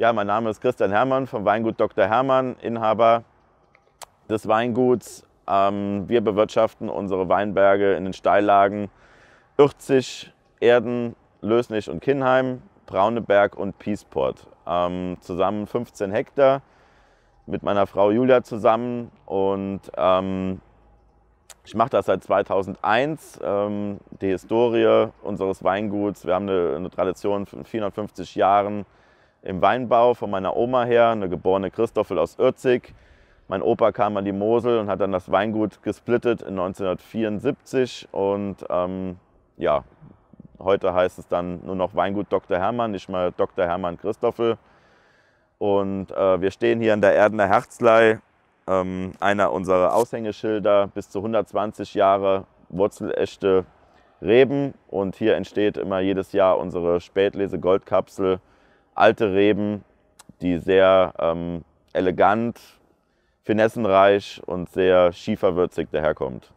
Ja, mein Name ist Christian Hermann vom Weingut Dr. Hermann, Inhaber des Weinguts. Ähm, wir bewirtschaften unsere Weinberge in den Steillagen Ürzig, Erden, Lösnich und Kinheim, Brauneberg und Peaceport. Ähm, zusammen 15 Hektar mit meiner Frau Julia zusammen und ähm, ich mache das seit 2001. Ähm, die Historie unseres Weinguts, wir haben eine, eine Tradition von 450 Jahren im Weinbau von meiner Oma her, eine geborene Christoffel aus Uerzig. Mein Opa kam an die Mosel und hat dann das Weingut gesplittet in 1974 und ähm, ja, heute heißt es dann nur noch Weingut Dr. Hermann, nicht mal Dr. Hermann Christoffel. Und äh, wir stehen hier in der Erdener Herzlei, ähm, einer unserer Aushängeschilder, bis zu 120 Jahre wurzelechte Reben. Und hier entsteht immer jedes Jahr unsere Spätlese Goldkapsel alte Reben, die sehr ähm, elegant, finessenreich und sehr schieferwürzig daherkommt.